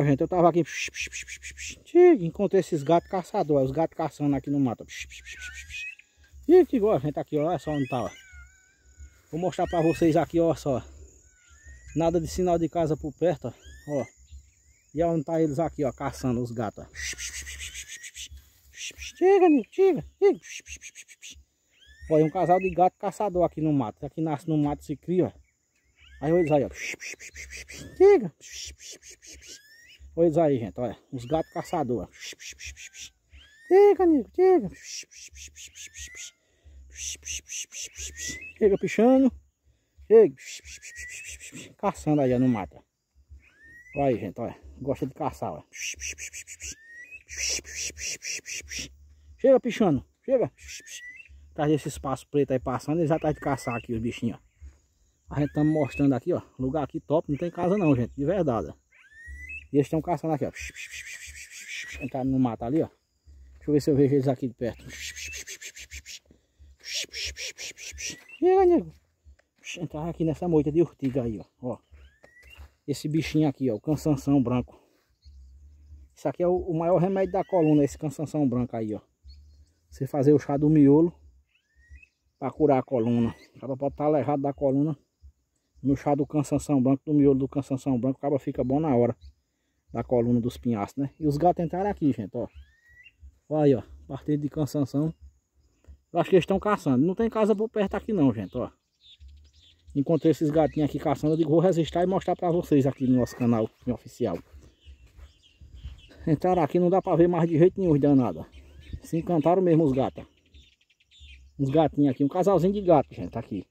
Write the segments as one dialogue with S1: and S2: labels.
S1: Gente, eu tava aqui, psh, psh, psh, encontrei esses gatos caçadores, os gatos caçando aqui no mato. E que igual, gente, aqui, olha só onde tá, ó. Vou mostrar pra vocês aqui, olha só. Nada de sinal de casa por perto, ó. ó. E onde tá eles aqui, ó, caçando os gatos, Chega, chega, chega. Olha, um casal de gato caçador aqui no mato. Aqui nasce no mato, se cria, ó. Aí eles aí, ó. Chega. Pois aí, gente, olha. Os gatos caçadores. Chega, amigo, chega. Chega pichando. Chega. Caçando aí no mato. Olha aí, gente, olha. Gosta de caçar, olha. Chega pichando. Chega. Atrás desse espaço preto aí passando, eles atrás de caçar aqui os bichinhos, ó. A gente tá mostrando aqui, ó. Lugar aqui top, não tem casa não, gente. De verdade, ó. E eles estão caçando aqui, ó. Entrar tá no mato ali, ó. Deixa eu ver se eu vejo eles aqui de perto. aí, nego. Entrar aqui nessa moita de urtiga aí, ó. ó. Esse bichinho aqui, ó. O cansanção branco. Isso aqui é o, o maior remédio da coluna, esse cansanção branco aí, ó. Você fazer o chá do miolo para curar a coluna. O cara pode estar tá errado da coluna no chá do cansanção branco, do miolo do cansanção branco, o cara fica bom na hora da coluna dos pinhaços, né? E os gatos entraram aqui, gente, ó. Olha aí, ó. Partindo de cansanção. Eu acho que eles estão caçando. Não tem casa por perto aqui não, gente, ó. Encontrei esses gatinhos aqui caçando. Eu digo, vou resistir e mostrar pra vocês aqui no nosso canal oficial. Entraram aqui, não dá pra ver mais de jeito nenhum os danados. Se encantaram mesmo os gatos. Uns gatinhos aqui. Um casalzinho de gato, gente, tá aqui.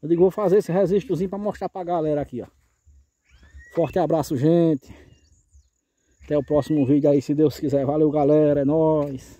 S1: Eu digo, vou fazer esse registrozinho pra mostrar pra galera aqui, ó. Forte abraço, gente. Até o próximo vídeo aí, se Deus quiser. Valeu, galera. É nóis.